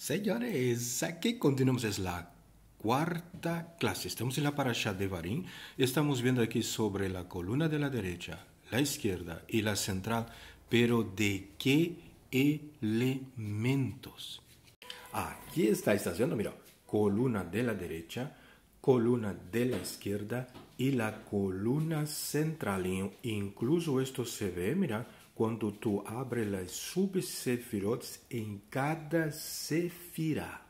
Señores, aquí continuamos, es la cuarta clase. Estamos en la parasha de Barín. Estamos viendo aquí sobre la columna de la derecha, la izquierda y la central, pero ¿de qué elementos? Aquí está estación, mira, columna de la derecha, columna de la izquierda y la columna central. Incluso esto se ve, mira, cuando tú abres las subsefirot en cada sefira.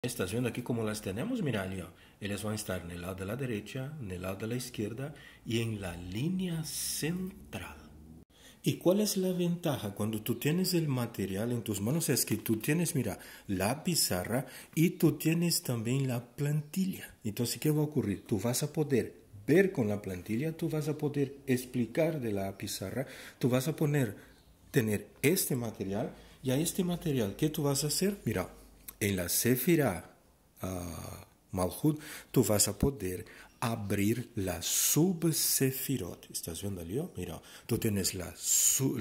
Estás viendo aquí cómo las tenemos, mira, oh. Ellas van a estar en el lado de la derecha, en el lado de la izquierda y en la línea central. ¿Y cuál es la ventaja? Cuando tú tienes el material en tus manos es que tú tienes, mira, la pizarra y tú tienes también la plantilla. Entonces, ¿qué va a ocurrir? Tú vas a poder ver con la plantilla, tú vas a poder explicar de la pizarra, tú vas a poner, tener este material y a este material, ¿qué tú vas a hacer? Mira, en la Sefirah ah, uh, tú vas a poder abrir la subsefirot. ¿Estás viendo Leo? Mira, tú tienes la,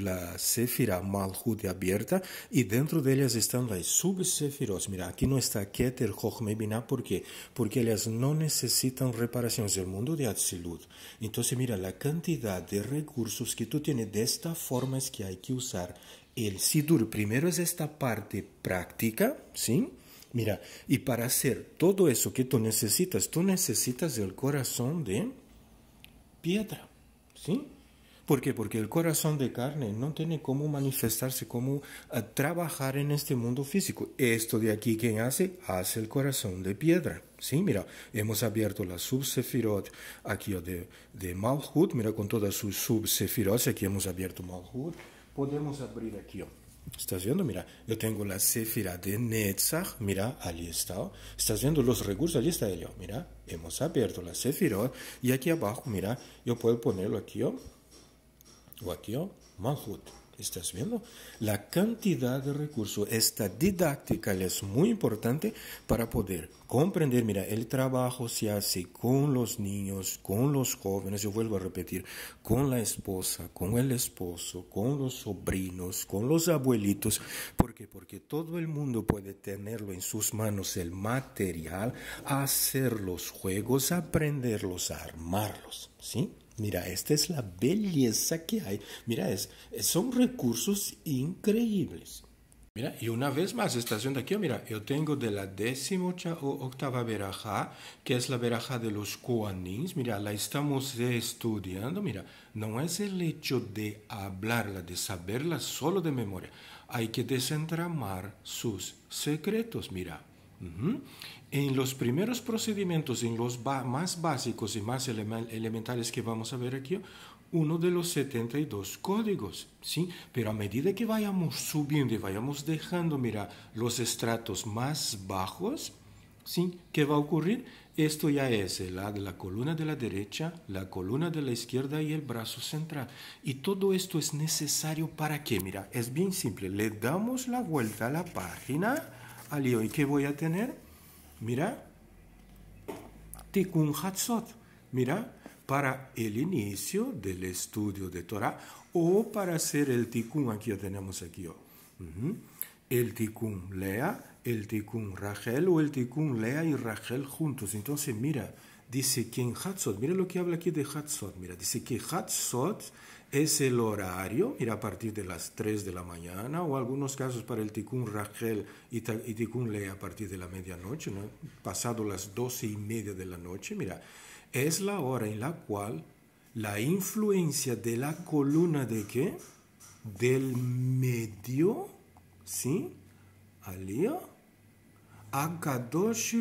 la sefira malhud abierta y dentro de ellas están las subsefirot. Mira, aquí no está Keter, Jochme, ¿por qué? Porque ellas no necesitan reparaciones del mundo de Atzilut. Entonces, mira, la cantidad de recursos que tú tienes de esta forma es que hay que usar. El Sidur primero es esta parte práctica, ¿sí? Mira, y para hacer todo eso que tú necesitas, tú necesitas el corazón de piedra, ¿sí? ¿Por qué? Porque el corazón de carne no tiene cómo manifestarse, cómo ah, trabajar en este mundo físico. Esto de aquí, ¿quién hace? Hace el corazón de piedra. Sí, mira, hemos abierto la subsefirot aquí de, de Malhut, mira, con todas sus subsefirot, aquí hemos abierto Malhut, podemos abrir aquí. ¿Estás viendo? Mira, yo tengo la Sefira de Netzach, mira, allí está. ¿Estás viendo los recursos? Allí está ello. Mira, hemos abierto la Sefirot y aquí abajo, mira, yo puedo ponerlo aquí, o aquí, o ¿Estás viendo? La cantidad de recursos. Esta didáctica es muy importante para poder comprender. Mira, el trabajo se hace con los niños, con los jóvenes, yo vuelvo a repetir, con la esposa, con el esposo, con los sobrinos, con los abuelitos. ¿Por qué? Porque todo el mundo puede tenerlo en sus manos, el material, hacer los juegos, aprenderlos, armarlos. ¿Sí? Mira, esta es la belleza que hay. Mira, son recursos increíbles. Mira, y una vez más, estación de aquí, mira, yo tengo de la décima octava veraja, que es la veraja de los Koanins, mira, la estamos estudiando, mira, no es el hecho de hablarla, de saberla solo de memoria, hay que desentramar sus secretos, mira. En los primeros procedimientos, en los más básicos y más elementales que vamos a ver aquí, uno de los 72 códigos, ¿sí? Pero a medida que vayamos subiendo y vayamos dejando, mira, los estratos más bajos, ¿sí? ¿Qué va a ocurrir? Esto ya es la, la columna de la derecha, la columna de la izquierda y el brazo central. Y todo esto es necesario para qué? Mira, es bien simple. Le damos la vuelta a la página y qué voy a tener, mira, Tikkun Hatzot, mira, para el inicio del estudio de Torah o para hacer el Tikkun, aquí lo tenemos aquí, oh. el Tikkun Lea, el Tikkun Rachel o el Tikkun Lea y Rachel juntos. Entonces, mira, dice que en Hatzot, mira lo que habla aquí de Hatzot, mira, dice que Hatzot es el horario, mira a partir de las 3 de la mañana, o algunos casos para el Tikkun Rachel y, y Tikkun Lea a partir de la medianoche, ¿no? pasado las 12 y media de la noche, mira, es la hora en la cual la influencia de la columna de qué? Del medio, ¿sí? Alía Akadosh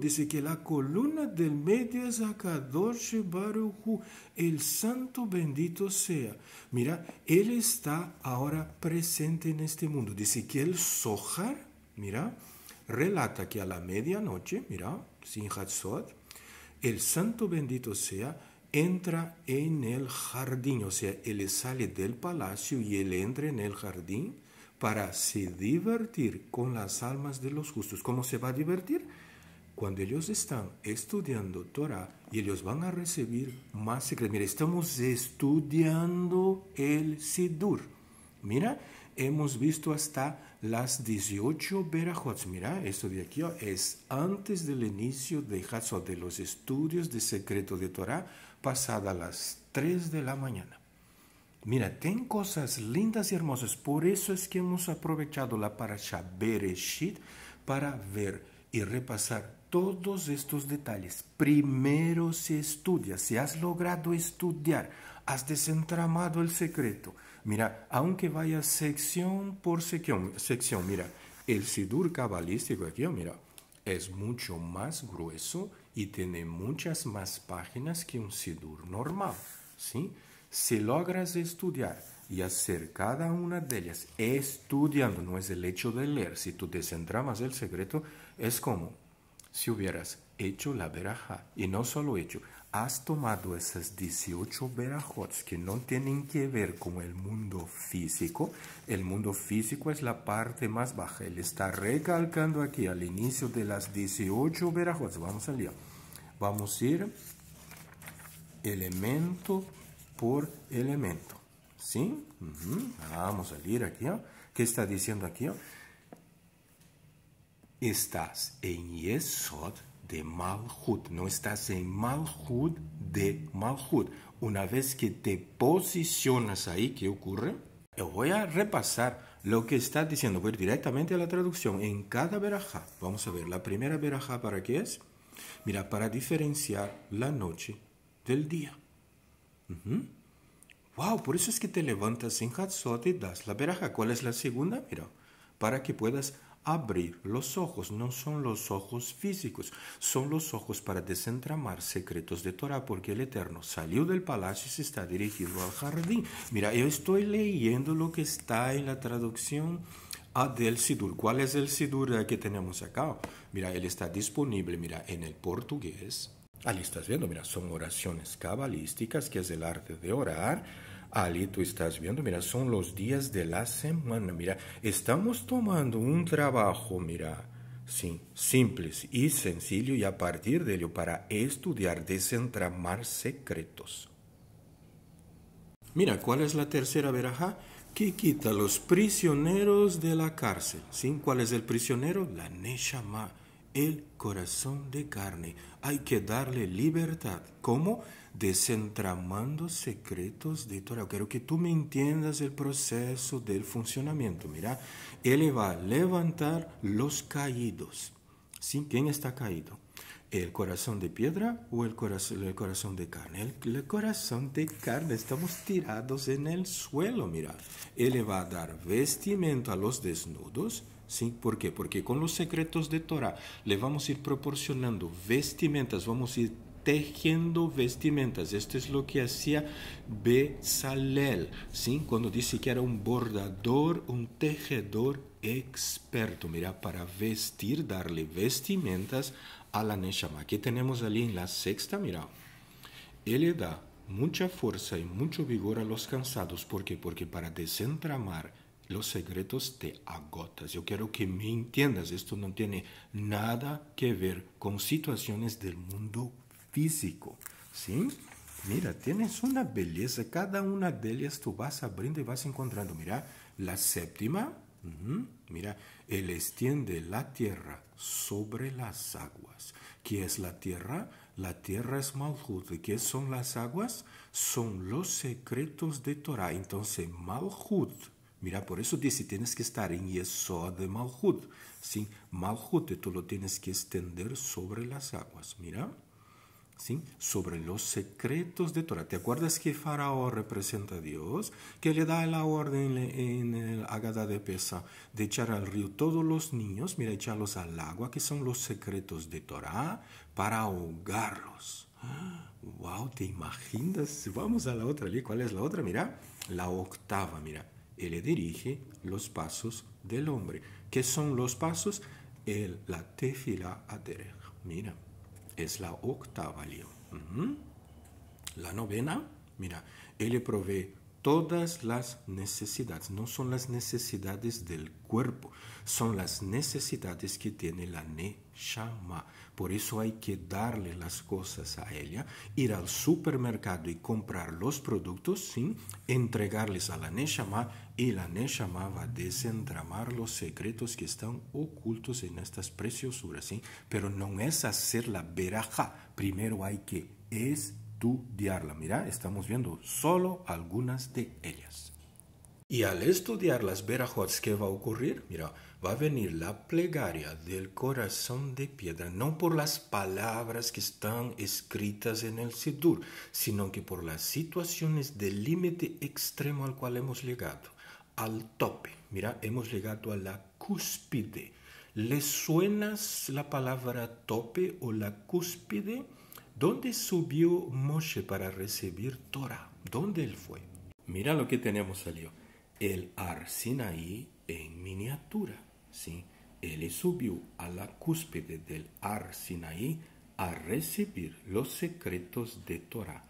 dice que la columna del medio es Akadosh Baruchu, el santo bendito sea. Mira, él está ahora presente en este mundo. Dice que el Sohar, mira, relata que a la medianoche, mira, sin Hatzot, el santo bendito sea, entra en el jardín, o sea, él sale del palacio y él entra en el jardín para se divertir con las almas de los justos. ¿Cómo se va a divertir? Cuando ellos están estudiando Torah y ellos van a recibir más secretos. Mira, estamos estudiando el Sidur. Mira, hemos visto hasta las 18 Berajot. Mira, esto de aquí es antes del inicio de de los estudios de secreto de Torah, pasada las 3 de la mañana. Mira, tiene cosas lindas y hermosas. Por eso es que hemos aprovechado la parasha Bereshit para ver y repasar todos estos detalles. Primero se estudia, si has logrado estudiar, has desentramado el secreto. Mira, aunque vaya sección por sección, sección, mira, el sidur cabalístico aquí, mira, es mucho más grueso y tiene muchas más páginas que un sidur normal, ¿sí? Si logras estudiar y hacer cada una de ellas estudiando, no es el hecho de leer, si tú desentramas el secreto, es como si hubieras hecho la veraja y no solo hecho, has tomado esas 18 verajots que no tienen que ver con el mundo físico. El mundo físico es la parte más baja. Él está recalcando aquí al inicio de las 18 verajots. Vamos al día. Vamos a ir elemento por elemento. ¿Sí? Vamos a leer aquí. ¿ah? ¿Qué está diciendo aquí? Estás en Yesod de Malhut. No estás en Malhut de Malhut. Una vez que te posicionas ahí, ¿qué ocurre? Yo voy a repasar lo que está diciendo. Voy directamente a la traducción. En cada verajá, vamos a ver, la primera verajá, ¿para qué es? Mira, para diferenciar la noche del día. Wow, por eso es que te levantas en Hatzot y das la veraja. ¿Cuál es la segunda? Mira, para que puedas abrir los ojos. No son los ojos físicos, son los ojos para desentramar secretos de Torah, porque el Eterno salió del palacio y se está dirigiendo al jardín. Mira, yo estoy leyendo lo que está en la traducción a del Sidur. ¿Cuál es el Sidur que tenemos acá? Mira, él está disponible, mira, en el portugués, Ali, ah, estás viendo, mira, son oraciones cabalísticas, que es el arte de orar. Ali, tú estás viendo, mira, son los días de la semana, mira, estamos tomando un trabajo, mira, sí, simple y sencillo y a partir de ello para estudiar, desentramar secretos. Mira, ¿cuál es la tercera veraja? que quita los prisioneros de la cárcel. ¿Sí? ¿Cuál es el prisionero? La nechamá el corazón de carne. Hay que darle libertad. ¿Cómo? Desentramando secretos de Torah. Quiero que tú me entiendas el proceso del funcionamiento. Mira, Él va a levantar los caídos. ¿Sí? ¿Quién está caído? ¿El corazón de piedra o el corazón, de carne? El, corazón de carne, estamos tirados en el suelo, mira. Él va a dar vestimenta a los desnudos ¿Sí? ¿Por qué? Porque con los secretos de Torah le vamos a ir proporcionando vestimentas, vamos a ir tejiendo vestimentas. Esto es lo que hacía Bezalel, ¿sí? cuando dice que era un bordador, un tejedor experto. Mira, para vestir, darle vestimentas a la Neshama. Aquí tenemos allí en la sexta, mira, él le da mucha fuerza y mucho vigor a los cansados. ¿Por qué? Porque para desentramar los secretos te agotas. Yo quiero que me entiendas, esto no tiene nada que ver con situaciones del mundo físico, ¿sí? Mira, tienes una belleza, cada una de ellas tú vas abriendo y vas encontrando. Mira, la séptima, mira, él extiende la tierra sobre las aguas. ¿Qué es la tierra? La tierra es Malhut. ¿Y qué son las aguas? Son los secretos de Torah. Entonces, Malhut Mira, por eso dice, tienes que estar en Yesod de Malhut. ¿sí? Malhut, tú lo tienes que extender sobre las aguas. Mira, ¿sí? sobre los secretos de Torah. ¿Te acuerdas que Faraón representa a Dios? Que le da la orden en el Agada de Pesa de echar al río todos los niños, mira, echarlos al agua, que son los secretos de Torah, para ahogarlos. ¡Ah! ¡Wow! ¿Te imaginas? Vamos a la otra, ¿cuál es la otra? Mira, la octava, mira. Él le dirige los pasos del hombre. ¿Qué son los pasos? El, la tefila aderej. Mira, es la octava La novena, mira, él le provee todas las necesidades. No son las necesidades del cuerpo, son las necesidades que tiene la Neshama. Por eso hay que darle las cosas a ella, ir al supermercado y comprar los productos, sin entregarles a la Neshama y la Neshama va a desentramar los secretos que están ocultos en estas preciosuras. ¿sí? Pero no es hacer la veraja, primero hay que es estudiarla. Mira, estamos viendo solo algunas de ellas. Y al estudiar las verajots, ¿qué va a ocurrir? Mira, va a venir la plegaria del corazón de piedra, no por las palabras que están escritas en el Sidur, sino que por las situaciones del límite extremo al cual hemos llegado, al tope. Mira, hemos llegado a la cúspide. ¿Le suena la palabra tope o la cúspide? ¿Dónde subió Moshe para recibir Torah? ¿Dónde él fue? Mira lo que tenemos, salió El Arsinaí en miniatura. ¿sí? Él subió a la cúspide del Arsinaí a recibir los secretos de Torah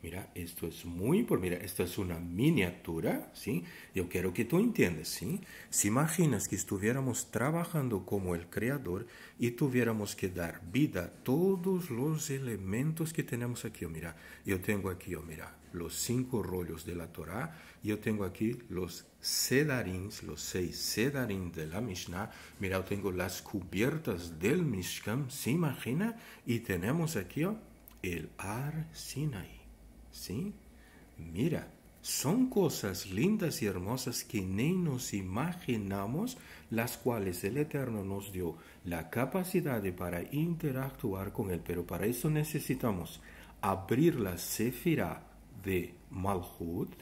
Mira, esto es muy importante. Mira, esto es una miniatura, ¿sí? Yo quiero que tú entiendas, ¿sí? Si imaginas que estuviéramos trabajando como el creador y tuviéramos que dar vida a todos los elementos que tenemos aquí. Oh, mira, yo tengo aquí, oh, mira, los cinco rollos de la Torá. Yo tengo aquí los sedarins, los seis sedarins de la Mishnah. Mira, yo tengo las cubiertas del Mishkan, ¿se imagina? Y tenemos aquí, oh, el Ar Sinai. ¿sí? Mira, son cosas lindas y hermosas que ni nos imaginamos, las cuales el Eterno nos dio la capacidad para interactuar con Él, pero para eso necesitamos abrir la sefirá de Malhut.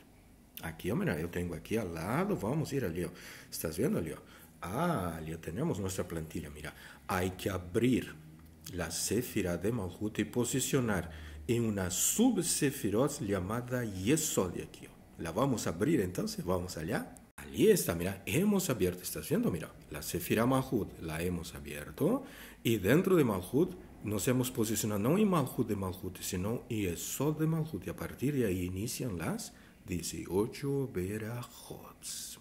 Aquí, mira, yo tengo aquí al lado, vamos a ir a lío. ¿Estás viendo, Leo? Ah, ya tenemos nuestra plantilla, mira. Hay que abrir la sefirá de Malhut y posicionar en una subsefirot llamada Yesod de aquí. La vamos a abrir entonces, vamos allá. Allí está, mira, hemos abierto, estás viendo, mira, la sefira Mahud, la hemos abierto y dentro de Mahud nos hemos posicionado no en Mahud de Mahud, sino en Yesod de Mahud. y a partir de ahí inician las 18 verajots.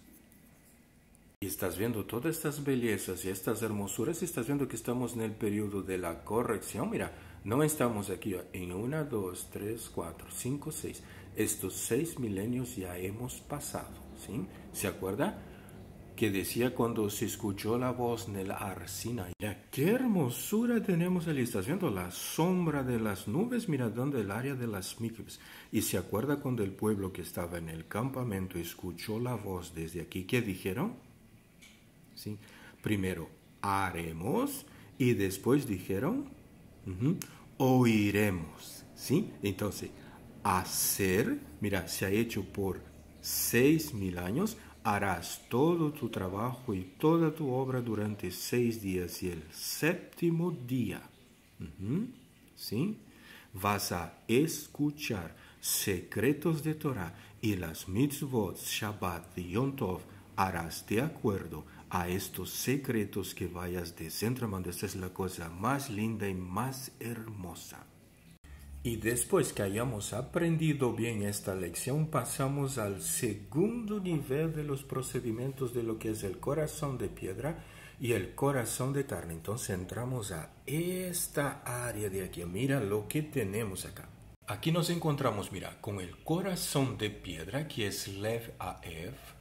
Y estás viendo todas estas bellezas y estas hermosuras y estás viendo que estamos en el periodo de la corrección, mira, no estamos aquí en una, dos, tres, cuatro, cinco, seis. Estos seis milenios ya hemos pasado, ¿sí? ¿Se acuerda? Que decía cuando se escuchó la voz en el arcina. qué hermosura tenemos el está viendo la sombra de las nubes dónde el área de las mikvas. Y se acuerda cuando el pueblo que estaba en el campamento escuchó la voz desde aquí. ¿Qué dijeron? ¿Sí? Primero, haremos. Y después dijeron, oiremos. ¿Sí? Entonces, hacer, mira, se ha hecho por seis mil años, harás todo tu trabajo y toda tu obra durante seis días y el séptimo día. ¿Sí? Vas a escuchar secretos de Torah y las mitzvot, Shabbat y Yom harás de acuerdo a estos secretos que vayas de Esta es la cosa más linda y más hermosa. Y después que hayamos aprendido bien esta lección, pasamos al segundo nivel de los procedimientos de lo que es el corazón de piedra y el corazón de carne. Entonces entramos a esta área de aquí. Mira lo que tenemos acá. Aquí nos encontramos, mira, con el corazón de piedra que es Lev AF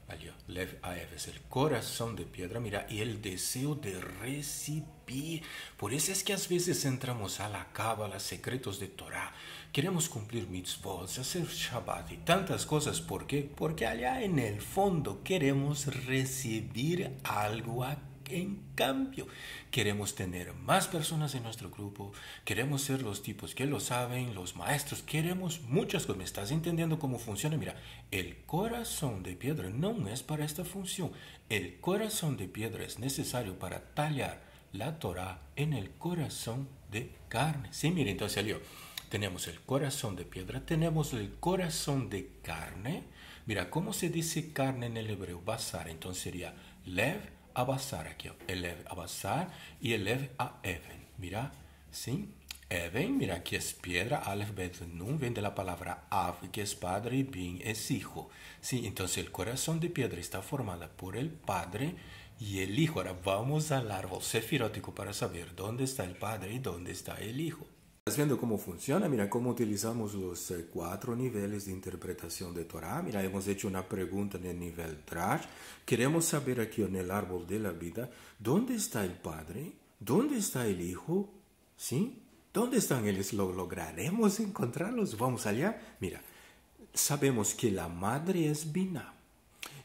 el corazón de piedra, mira, y el deseo de recibir. Por eso es que a veces entramos a la cábala, secretos de Torah. Queremos cumplir mitzvot, hacer Shabbat y tantas cosas. ¿Por qué? Porque allá en el fondo queremos recibir algo aquí en cambio, queremos tener más personas en nuestro grupo, queremos ser los tipos que lo saben, los maestros, queremos muchas cosas. ¿Me estás entendiendo cómo funciona? Mira, el corazón de piedra no es para esta función. El corazón de piedra es necesario para tallar la Torah en el corazón de carne. Sí, mire, entonces salió. Tenemos el corazón de piedra, tenemos el corazón de carne. Mira, ¿cómo se dice carne en el hebreo? Basar. Entonces sería lev Abasar aquí. Eleve a y eleve a even. Mira, ¿sí? Even, mira, aquí es piedra, Aleph, Bet, Nun, viene de la palabra Av, que es padre, y Bin es hijo. Sí, entonces el corazón de piedra está formado por el padre y el hijo. Ahora vamos al árbol sefirótico para saber dónde está el padre y dónde está el hijo. Estás viendo cómo funciona, mira cómo utilizamos los eh, cuatro niveles de interpretación de Torah. Mira, hemos hecho una pregunta en el nivel Drash. Queremos saber aquí en el árbol de la vida, ¿dónde está el Padre? ¿Dónde está el Hijo? ¿Sí? ¿Dónde están ellos? ¿Lo lograremos encontrarlos? ¿Vamos allá? Mira, sabemos que la madre es Binah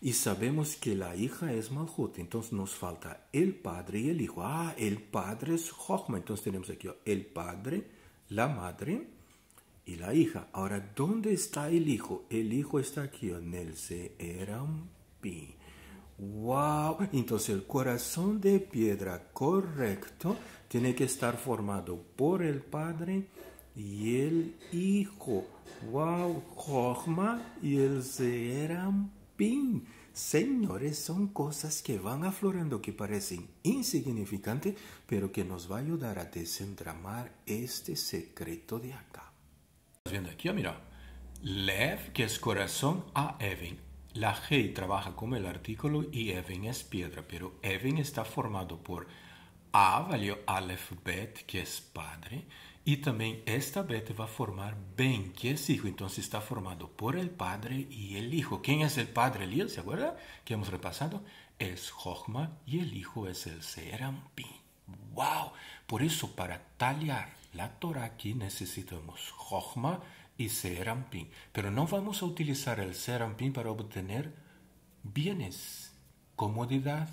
y sabemos que la hija es Malhut, entonces nos falta el padre y el hijo. Ah, el padre es Jochma, entonces tenemos aquí el padre, la madre y la hija. Ahora, ¿dónde está el hijo? El hijo está aquí en el Serampi. ¡Wow! Entonces el corazón de piedra correcto tiene que estar formado por el padre y el hijo. ¡Wow! Jochma y el Serampín. Señores, son cosas que van aflorando que parecen insignificantes, pero que nos va a ayudar a desentramar este secreto de acá. Estás viendo aquí, ah, mira. Lev, que es corazón, a Evan, La G trabaja como el artículo y Evan es piedra, pero Evan está formado por A, valió Aleph Bet, que es padre, y también esta vez va a formar Ben, que es hijo. Entonces está formado por el padre y el hijo. ¿Quién es el padre Elías? ¿Se acuerda? Que hemos repasado. Es Jochma y el hijo es el Serampín. ¡Wow! Por eso, para tallar la Torah aquí necesitamos Jochma y Serampín. Pero no vamos a utilizar el Serampín para obtener bienes, comodidad,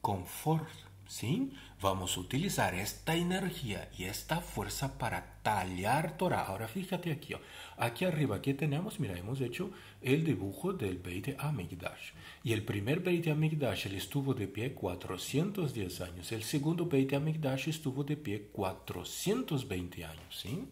confort ¿Sí? Vamos a utilizar esta energía y esta fuerza para tallar Torah. Ahora fíjate aquí, oh, aquí arriba, aquí tenemos, mira, hemos hecho el dibujo del Beit Amigdash. Y el primer Beit Amigdash, estuvo de pie 410 años. El segundo Beit Amigdash estuvo de pie 420 años, ¿sí?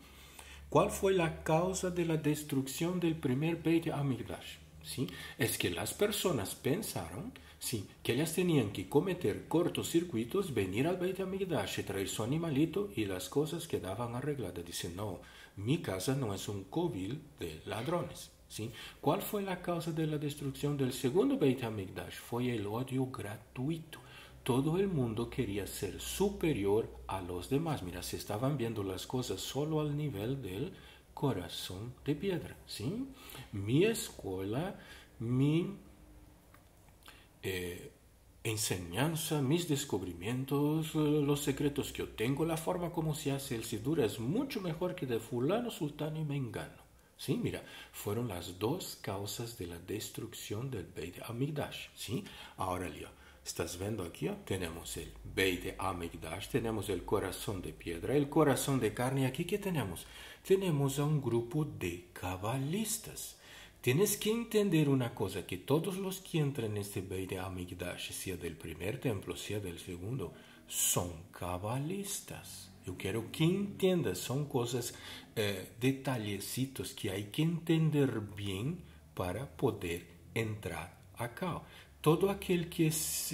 ¿Cuál fue la causa de la destrucción del primer Beit Amigdash? ¿Sí? Es que las personas pensaron Sí, que ellas tenían que cometer cortos circuitos venir al Beit HaMikdash y traer su animalito y las cosas quedaban arregladas. Dice, no, mi casa no es un covil de ladrones. ¿sí? ¿Cuál fue la causa de la destrucción del segundo Beit HaMikdash? Fue el odio gratuito. Todo el mundo quería ser superior a los demás. Mira, se estaban viendo las cosas solo al nivel del corazón de piedra. ¿sí? Mi escuela, mi eh, enseñanza, mis descubrimientos, eh, los secretos que yo tengo, la forma como se hace el Sidura es mucho mejor que de fulano, sultano y mengano. Sí, mira, fueron las dos causas de la destrucción del de Amigdash. Sí, ahora leo estás viendo aquí, tenemos el de Amigdash, tenemos el corazón de piedra, el corazón de carne. Aquí, ¿qué tenemos? Tenemos a un grupo de cabalistas Tienes que entender una cosa, que todos los que entran en este Beit Amigdash, sea del primer templo, sea del segundo, son cabalistas. Yo quiero que entiendas, son cosas, eh, detallecitos que hay que entender bien para poder entrar acá. Todo aquel que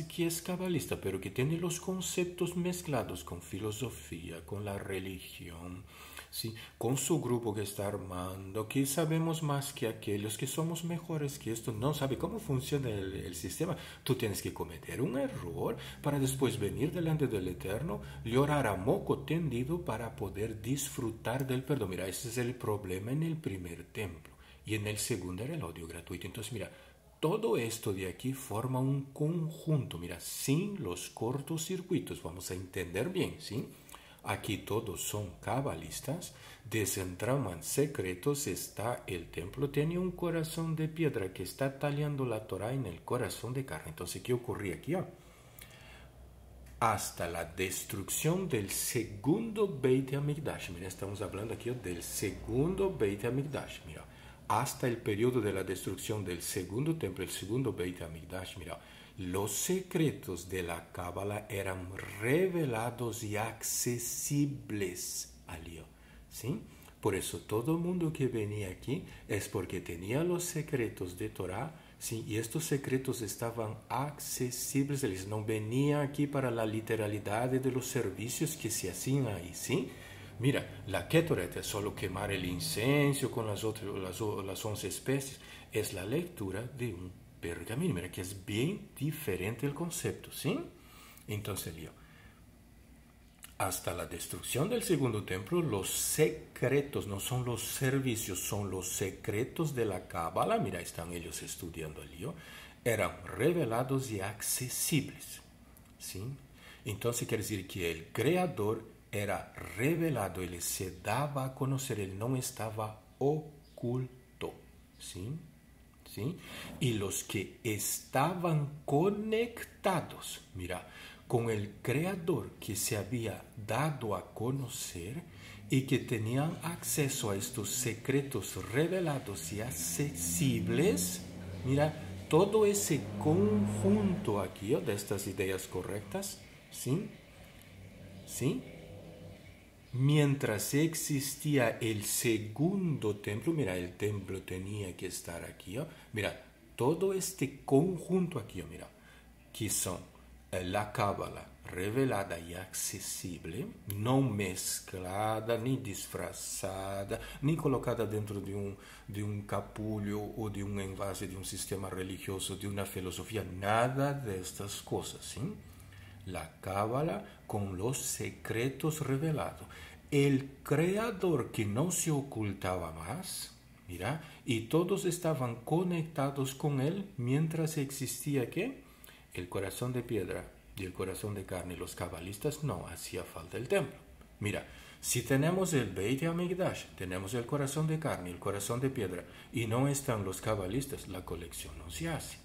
que es cabalista, pero que tiene los conceptos mezclados con filosofía, con la religión, ¿sí? con su grupo que está armando, que sabemos más que aquellos, que somos mejores que esto, no sabe cómo funciona el, el sistema. Tú tienes que cometer un error para después venir delante del Eterno, llorar a moco tendido para poder disfrutar del perdón. Mira, ese es el problema en el primer templo. Y en el segundo era el odio gratuito. Entonces, mira, todo esto de aquí forma un conjunto, mira, sin los cortocircuitos, vamos a entender bien, ¿sí? Aquí todos son cabalistas, desentraman secretos, está el templo, tiene un corazón de piedra que está tallando la Torah en el corazón de carne. Entonces, ¿qué ocurría aquí? Hasta la destrucción del segundo Beit HaMikdash. Mira, estamos hablando aquí del segundo Beit HaMikdash. Mira, hasta el periodo de la destrucción del segundo templo, el segundo Beit HaMikdash. Mira, los secretos de la Cábala eran revelados y accesibles a Leo. ¿sí? Por eso todo el mundo que venía aquí es porque tenía los secretos de torá, ¿sí? y estos secretos estaban accesibles, ellos no venía aquí para la literalidad de los servicios que se hacían ahí, ¿sí? Mira, la Ketoret es solo quemar el incenso con las, otras, las 11 especies, es la lectura de un pergamino. Mira que es bien diferente el concepto, ¿sí? Entonces yo Hasta la destrucción del segundo templo, los secretos, no son los servicios, son los secretos de la cábala, mira, están ellos estudiando el lío, eran revelados y accesibles. ¿sí? Entonces quiere decir que el creador era revelado, él se daba a conocer, él no estaba oculto. ¿sí? Y los que estaban conectados, mira, con el Creador que se había dado a conocer y que tenían acceso a estos secretos revelados y accesibles, mira, todo ese conjunto aquí ¿oh? de estas ideas correctas, ¿sí? ¿Sí? mientras existía el segundo templo, mira, el templo tenía que estar aquí, ¿oh? mira, todo este conjunto aquí, ¿oh? mira, que son eh, la cábala revelada y accesible, no mezclada, ni disfrazada, ni colocada dentro de un, de un capullo o de un envase, de un sistema religioso, de una filosofía, nada de estas cosas, ¿sí? La cábala con los secretos revelados el creador que no se ocultaba más, mira, y todos estaban conectados con él mientras existía que el corazón de piedra y el corazón de carne. Los cabalistas no hacía falta el templo. Mira, si tenemos el Beit Amigdash, tenemos el corazón de carne, y el corazón de piedra, y no están los cabalistas, la colección no se hace.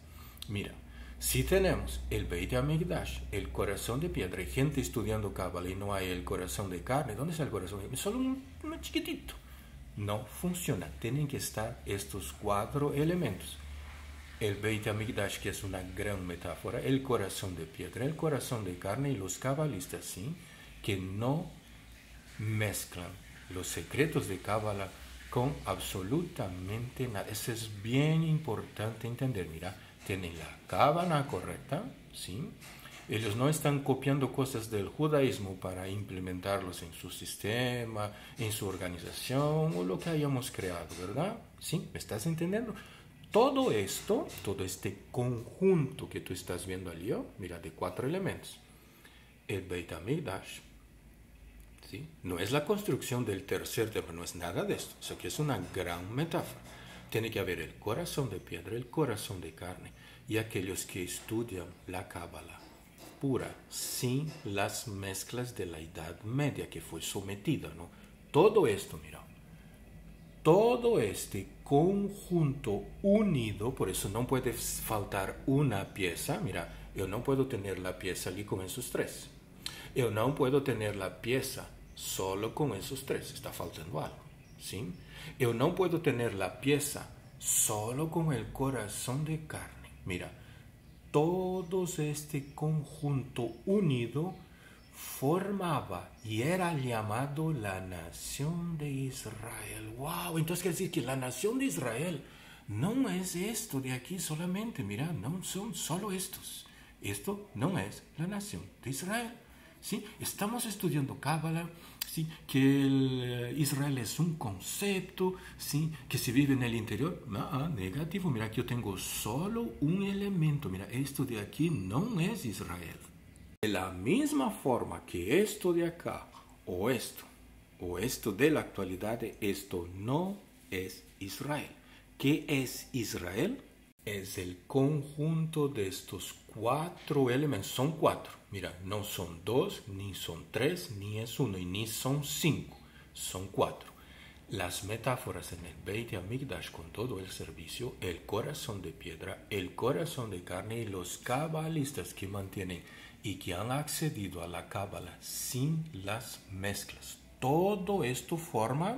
Mira, si tenemos el Beit Amigdash, el corazón de piedra, y gente estudiando Kabbalah y no hay el corazón de carne, ¿dónde está el corazón? Solo un, chiquitito. No funciona. Tienen que estar estos cuatro elementos. El Beit Amigdash, que es una gran metáfora, el corazón de piedra, el corazón de carne y los cabalistas, ¿sí? Que no mezclan los secretos de Kabbalah con absolutamente nada. Eso es bien importante entender. Mira, tienen la cábana correcta, ¿sí? Ellos no están copiando cosas del judaísmo para implementarlos en su sistema, en su organización o lo que hayamos creado, ¿verdad? ¿Sí? ¿Me estás entendiendo? Todo esto, todo este conjunto que tú estás viendo allí, mira, de cuatro elementos. El Beit HaMikdash, no es la construcción del tercer tema no es nada de esto. Eso que es una gran metáfora. Tiene que haber el corazón de piedra, el corazón de carne. Y aquellos que estudian la Cábala pura, sin las mezclas de la Edad Media que fue sometida, ¿no? Todo esto, mira, todo este conjunto unido, por eso no puede faltar una pieza, mira, yo no puedo tener la pieza allí en sus tres. Yo no puedo tener la pieza Solo con esos tres está faltando algo. ¿sí? Yo no puedo tener la pieza solo con el corazón de carne. Mira, todo este conjunto unido formaba y era llamado la nación de Israel. ¡Wow! Entonces quiere decir que la nación de Israel no es esto de aquí solamente. Mira, no son solo estos. Esto no es la nación de Israel. ¿sí? Estamos estudiando Cábala, ¿sí? que eh, Israel es un concepto, ¿sí? que se vive en el interior. No, negativo, mira, aquí yo tengo solo un elemento. Mira, esto de aquí no es Israel. De la misma forma que esto de acá, o esto, o esto de la actualidad, esto no es Israel. ¿Qué es Israel? es el conjunto de estos cuatro elementos. Son cuatro. Mira, no son dos, ni son tres, ni es uno, y ni son cinco. Son cuatro. Las metáforas en el Beit Amigdash con todo el servicio, el corazón de piedra, el corazón de carne y los cabalistas que mantienen y que han accedido a la cábala sin las mezclas. Todo esto forma,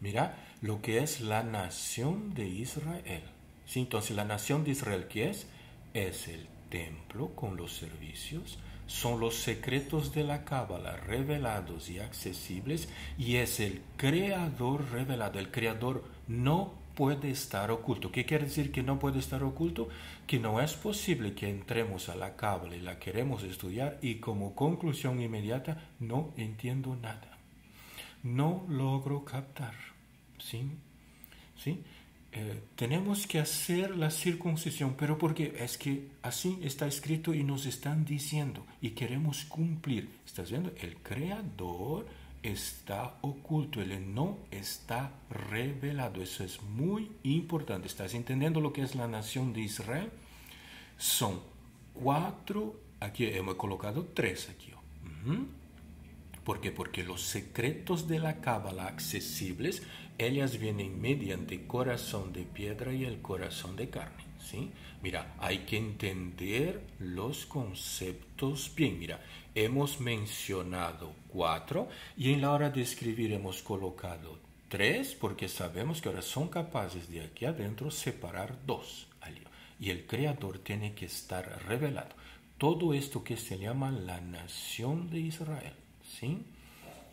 mira, lo que es la nación de Israel. ¿Sí? Entonces la nación de Israel, ¿qué es? Es el templo con los servicios, son los secretos de la cábala revelados y accesibles y es el creador revelado. El creador no puede estar oculto. ¿Qué quiere decir que no puede estar oculto? Que no es posible que entremos a la cábala y la queremos estudiar y como conclusión inmediata no entiendo nada. No logro captar. ¿Sí? ¿Sí? Eh, tenemos que hacer la circuncisión, pero porque es que así está escrito y nos están diciendo y queremos cumplir. ¿Estás viendo? El creador está oculto, él no está revelado. Eso es muy importante. ¿Estás entendiendo lo que es la nación de Israel? Son cuatro, aquí hemos colocado tres aquí. ¿Por qué? Porque los secretos de la cábala accesibles, ellas vienen mediante corazón de piedra y el corazón de carne. ¿sí? Mira, hay que entender los conceptos bien. Mira, hemos mencionado cuatro y en la hora de escribir hemos colocado tres porque sabemos que ahora son capaces de aquí adentro separar dos. Y el creador tiene que estar revelado. Todo esto que se llama la nación de Israel.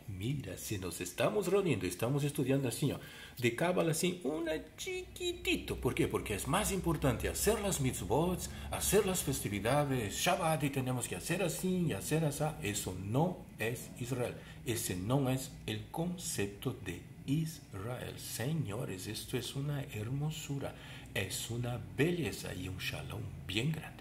Mira, si nos estamos reuniendo, estamos estudiando así, de cábala así, una chiquitito. ¿Por qué? Porque es más importante hacer las mitzvot, hacer las festividades, Shabbat, y tenemos que hacer así y hacer así. Eso no es Israel. Ese no es el concepto de Israel. Señores, esto es una hermosura, es una belleza y un shalom bien grande.